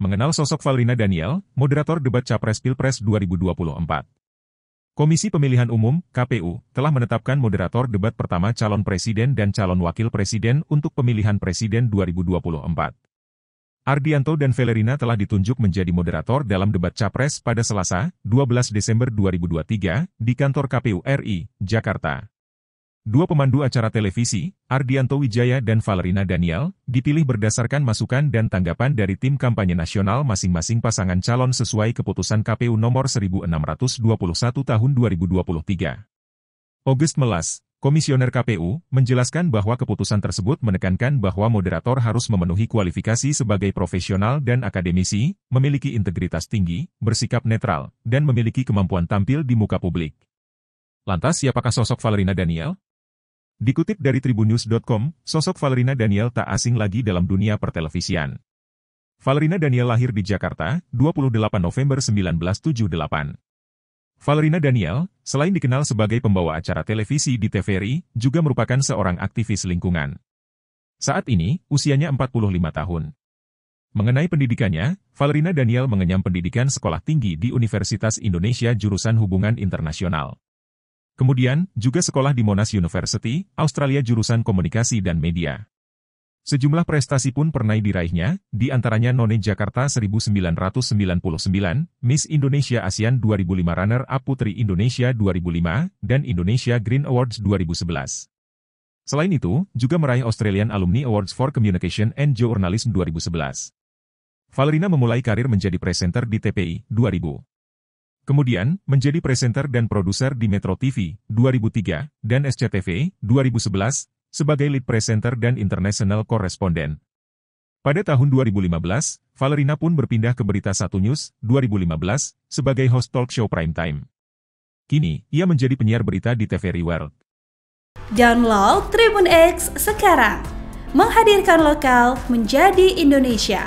Mengenal sosok Valrina Daniel, moderator debat Capres Pilpres 2024. Komisi Pemilihan Umum, KPU, telah menetapkan moderator debat pertama calon presiden dan calon wakil presiden untuk pemilihan presiden 2024. Ardianto dan Valerina telah ditunjuk menjadi moderator dalam debat Capres pada Selasa, 12 Desember 2023, di kantor KPU RI, Jakarta. Dua pemandu acara televisi, Ardianto Wijaya dan Valerina Daniel, dipilih berdasarkan masukan dan tanggapan dari tim kampanye nasional masing-masing pasangan calon sesuai keputusan KPU nomor 1621 tahun 2023. August Melas, Komisioner KPU, menjelaskan bahwa keputusan tersebut menekankan bahwa moderator harus memenuhi kualifikasi sebagai profesional dan akademisi, memiliki integritas tinggi, bersikap netral, dan memiliki kemampuan tampil di muka publik. Lantas siapakah sosok Valerina Daniel? Dikutip dari tribunnews.com, sosok Valerina Daniel tak asing lagi dalam dunia pertelevisian. Valerina Daniel lahir di Jakarta, 28 November 1978. Valerina Daniel, selain dikenal sebagai pembawa acara televisi di TVRI, juga merupakan seorang aktivis lingkungan. Saat ini, usianya 45 tahun. Mengenai pendidikannya, Valerina Daniel mengenyam pendidikan sekolah tinggi di Universitas Indonesia jurusan Hubungan Internasional. Kemudian, juga sekolah di Monash University, Australia jurusan Komunikasi dan Media. Sejumlah prestasi pun pernah diraihnya, di antaranya None Jakarta 1999, Miss Indonesia ASEAN 2005 Runner Up Putri Indonesia 2005, dan Indonesia Green Awards 2011. Selain itu, juga meraih Australian Alumni Awards for Communication and Journalism 2011. Valerina memulai karir menjadi presenter di TPI 2000. Kemudian, menjadi presenter dan produser di Metro TV 2003 dan SCTV 2011 sebagai lead presenter dan international correspondent. Pada tahun 2015, Valerina pun berpindah ke Berita Satu News 2015 sebagai host talk show prime time. Kini, ia menjadi penyiar berita di TVRI World. Download Tribun X sekarang. Menghadirkan lokal menjadi Indonesia.